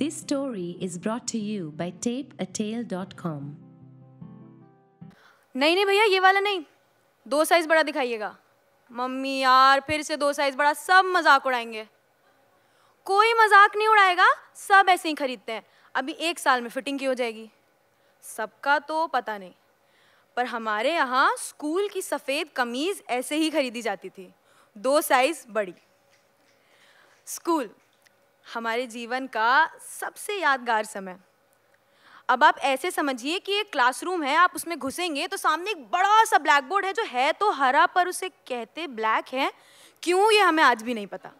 This story is brought to you by tapeatale.com. नहीं नहीं भैया ये वाला नहीं दो साइज बड़ा दिखाइएगा मम्मी यार फिर से दो साइज बड़ा सब मजाक उड़ाएंगे कोई मजाक नहीं उड़ाएगा सब ऐसे ही खरीदते हैं अभी एक साल में फिटिंग की हो जाएगी सबका तो पता नहीं पर हमारे यहाँ स्कूल की सफ़ेद कमीज़ ऐसे ही खरीदी जाती थी दो साइज़ बड़ी स्कूल हमारे जीवन का सबसे यादगार समय अब आप ऐसे समझिए कि एक क्लासरूम है आप उसमें घुसेंगे तो सामने एक बड़ा सा ब्लैक बोर्ड है जो है तो हरा पर उसे कहते ब्लैक है क्यों ये हमें आज भी नहीं पता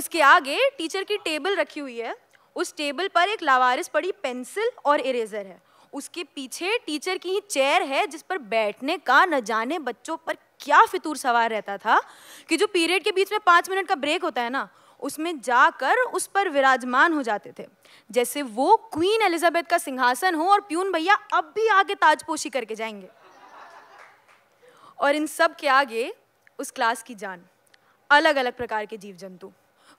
उसके आगे टीचर की टेबल रखी हुई है उस टेबल पर एक लावारिस पड़ी पेंसिल और इरेजर है उसके पीछे टीचर की ही चेयर है जिस पर बैठने का न जाने बच्चों पर क्या फितूर सवार रहता था कि जो पीरियड के बीच में पाँच मिनट का ब्रेक होता है ना उसमें जाकर उस पर विराजमान हो जाते थे जैसे वो क्वीन एलिजाबेथ का सिंहासन हो और प्यून भैया अब भी आगे ताजपोशी करके जाएंगे और इन सब के आगे उस क्लास की जान अलग अलग प्रकार के जीव जंतु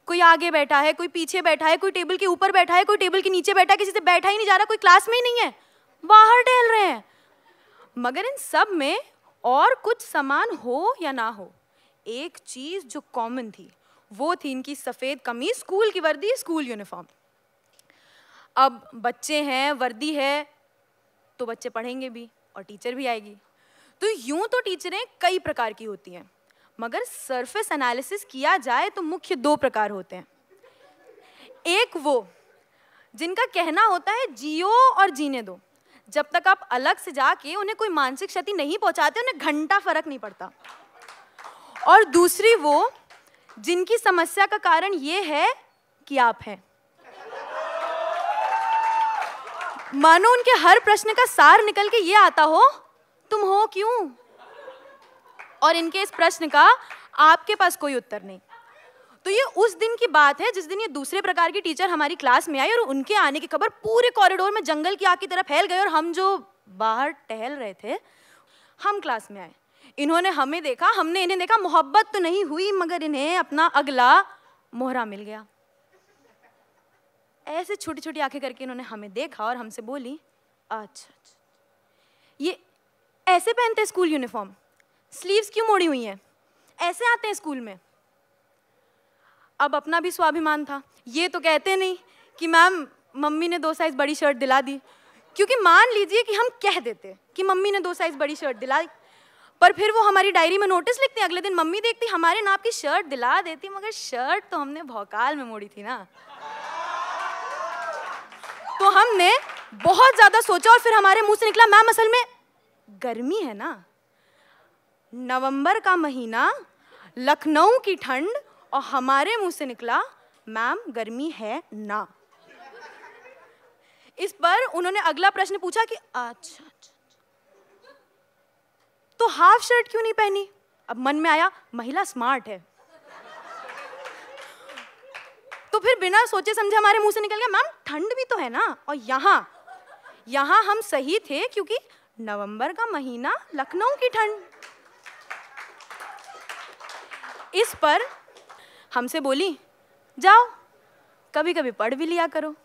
कोई आगे बैठा है कोई पीछे बैठा है कोई टेबल के ऊपर बैठा है कोई टेबल के नीचे बैठा है किसी से बैठा ही नहीं जा रहा कोई क्लास में ही नहीं है बाहर टहल रहे हैं मगर इन सब में और कुछ समान हो या ना हो एक चीज जो कॉमन थी वो थी इनकी सफ़ेद कमीज स्कूल की वर्दी स्कूल यूनिफॉर्म अब बच्चे हैं वर्दी है तो बच्चे पढ़ेंगे भी और टीचर भी आएगी तो यूं तो टीचरें कई प्रकार की होती हैं मगर सरफेस एनालिसिस किया जाए तो मुख्य दो प्रकार होते हैं एक वो जिनका कहना होता है जियो और जीने दो जब तक आप अलग से जाके उन्हें कोई मानसिक क्षति नहीं पहुंचाते उन्हें घंटा फर्क नहीं पड़ता और दूसरी वो जिनकी समस्या का कारण ये है कि आप हैं मानो उनके हर प्रश्न का सार निकल के ये आता हो तुम हो क्यों और इनके इस प्रश्न का आपके पास कोई उत्तर नहीं तो ये उस दिन की बात है जिस दिन ये दूसरे प्रकार की टीचर हमारी क्लास में आई और उनके आने की खबर पूरे कॉरिडोर में जंगल की आग की तरह फैल गई और हम जो बाहर टहल रहे थे हम क्लास में आए इन्होंने हमें देखा हमने इन्हें देखा मोहब्बत तो नहीं हुई मगर इन्हें अपना अगला मोहरा मिल गया ऐसे छोटी छोटी आंखें करके इन्होंने हमें देखा और हमसे बोली अच्छा अच्छा, अच्छा। ये ऐसे पहनते स्कूल यूनिफॉर्म स्लीव्स क्यों मोड़ी हुई हैं ऐसे आते हैं स्कूल में अब अपना भी स्वाभिमान था ये तो कहते नहीं कि मैम मम्मी ने दो साइज़ बड़ी शर्ट दिला दी क्योंकि मान लीजिए कि हम कह देते कि मम्मी ने दो साइज़ बड़ी शर्ट दिलाई पर फिर वो हमारी डायरी में नोटिस लिखते अगले दिन मम्मी देखती हमारे नाप की शर्ट दिला देती मगर शर्ट तो हमने भोकाल में मोड़ी थी ना तो हमने बहुत ज्यादा सोचा और फिर हमारे मुंह से निकला मैम असल में गर्मी है ना नवंबर का महीना लखनऊ की ठंड और हमारे मुंह से निकला मैम गर्मी है ना इस पर उन्होंने अगला प्रश्न पूछा कि अच्छा तो हाफ शर्ट क्यों नहीं पहनी अब मन में आया महिला स्मार्ट है तो फिर बिना सोचे समझे हमारे मुंह से निकल गया मैम ठंड भी तो है ना और यहाँ यहाँ हम सही थे क्योंकि नवंबर का महीना लखनऊ की ठंड इस पर हमसे बोली जाओ कभी कभी पढ़ भी लिया करो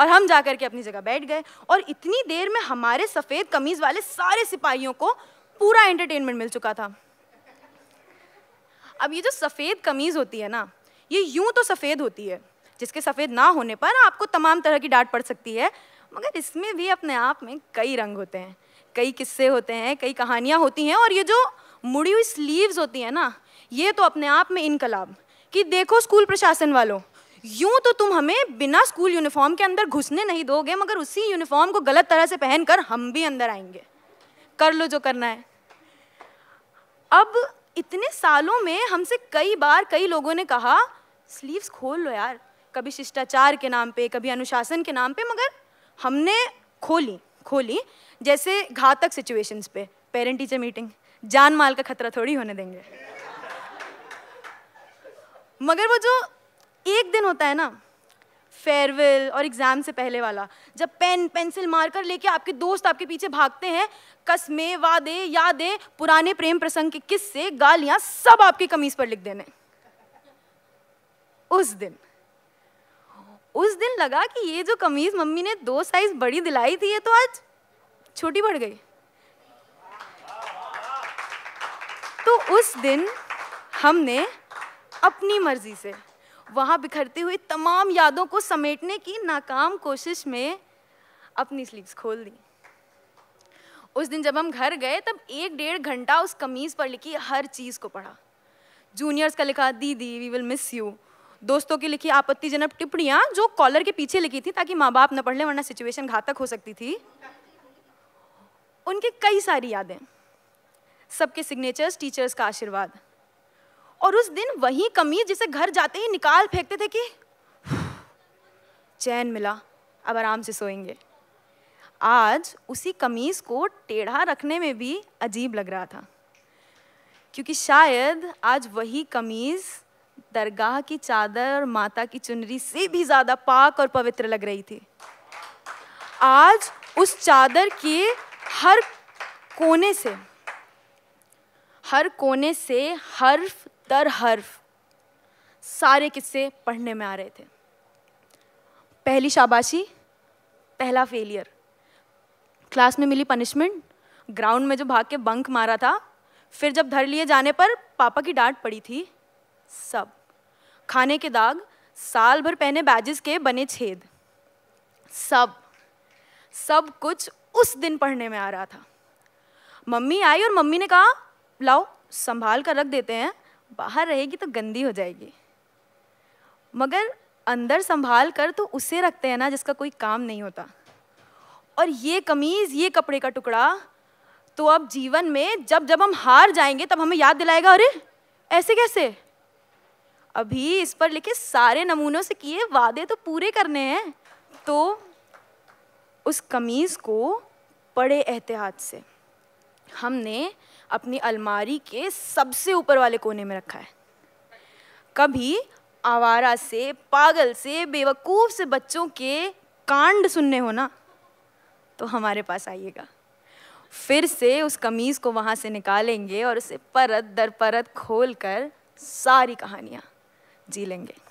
और हम जा करके अपनी जगह बैठ गए और इतनी देर में हमारे सफ़ेद कमीज़ वाले सारे सिपाहियों को पूरा एंटरटेनमेंट मिल चुका था अब ये जो सफ़ेद कमीज़ होती है ना ये यूं तो सफ़ेद होती है जिसके सफ़ेद ना होने पर आपको तमाम तरह की डांट पड़ सकती है मगर इसमें भी अपने आप में कई रंग होते हैं कई किस्से होते हैं कई कहानियाँ होती हैं और ये जो मुड़ी हुई स्लीव्स होती हैं ना ये तो अपने आप में इनकलाब कि देखो स्कूल प्रशासन वालों यूं तो तुम हमें बिना स्कूल यूनिफॉर्म के अंदर घुसने नहीं दोगे मगर उसी यूनिफॉर्म को गलत तरह से पहनकर हम भी अंदर आएंगे कर लो जो करना है अब इतने सालों में हमसे कई बार कई लोगों ने कहा स्लीव्स खोल लो यार कभी शिष्टाचार के नाम पे कभी अनुशासन के नाम पे मगर हमने खोली खोली जैसे घातक सिचुएशंस पे पेरेंट टीचर मीटिंग जान माल का खतरा थोड़ी होने देंगे मगर वो जो एक दिन होता है ना फेयरवेल और एग्ज़ाम से पहले वाला जब पेन पेंसिल मार्कर लेके आपके दोस्त आपके पीछे भागते हैं कसमे वादे यादें पुराने प्रेम प्रसंग के किस्से गालियां सब आपकी कमीज़ पर लिख देने उस दिन उस दिन लगा कि ये जो कमीज मम्मी ने दो साइज बड़ी दिलाई थी ये तो आज छोटी बढ़ गई तो उस दिन हमने अपनी मर्जी से वहाँ बिखरती हुई तमाम यादों को समेटने की नाकाम कोशिश में अपनी स्लीव्स खोल दी उस दिन जब हम घर गए तब एक डेढ़ घंटा उस कमीज़ पर लिखी हर चीज़ को पढ़ा जूनियर्स का लिखा दीदी वी विल मिस यू दोस्तों की लिखी आपत्तिजनक टिप्पणियाँ जो कॉलर के पीछे लिखी थी ताकि माँ बाप न पढ़ लें वरना सिचुएशन घातक हो सकती थी उनकी कई सारी यादें सबके सिग्नेचर्स टीचर्स का आशीर्वाद और उस दिन वही कमीज जिसे घर जाते ही निकाल फेंकते थे कि चैन मिला अब आराम से सोएंगे आज उसी कमीज़ को टेढ़ा रखने में भी अजीब लग रहा था क्योंकि शायद आज वही कमीज़ दरगाह की चादर और माता की चुनरी से भी ज़्यादा पाक और पवित्र लग रही थी आज उस चादर के हर कोने से हर कोने से हर्फ दर हर्फ सारे किस्से पढ़ने में आ रहे थे पहली शाबाशी पहला फेलियर क्लास में मिली पनिशमेंट ग्राउंड में जो भाग के बंक मारा था फिर जब धर लिए जाने पर पापा की डांट पड़ी थी सब खाने के दाग साल भर पहने बैजेस के बने छेद सब सब कुछ उस दिन पढ़ने में आ रहा था मम्मी आई और मम्मी ने कहा लाओ संभाल कर रख देते हैं बाहर रहेगी तो गंदी हो जाएगी मगर अंदर संभाल कर तो उसे रखते हैं ना जिसका कोई काम नहीं होता और ये कमीज़ ये कपड़े का टुकड़ा तो अब जीवन में जब जब हम हार जाएंगे तब हमें याद दिलाएगा अरे ऐसे कैसे अभी इस पर लिखे सारे नमूनों से किए वादे तो पूरे करने हैं तो उस कमीज़ को बड़े एहतियात से हमने अपनी अलमारी के सबसे ऊपर वाले कोने में रखा है कभी आवारा से पागल से बेवकूफ़ से बच्चों के कांड सुनने हो ना तो हमारे पास आइएगा फिर से उस कमीज़ को वहाँ से निकालेंगे और उसे परत दर परत खोल कर सारी कहानियाँ जी लेंगे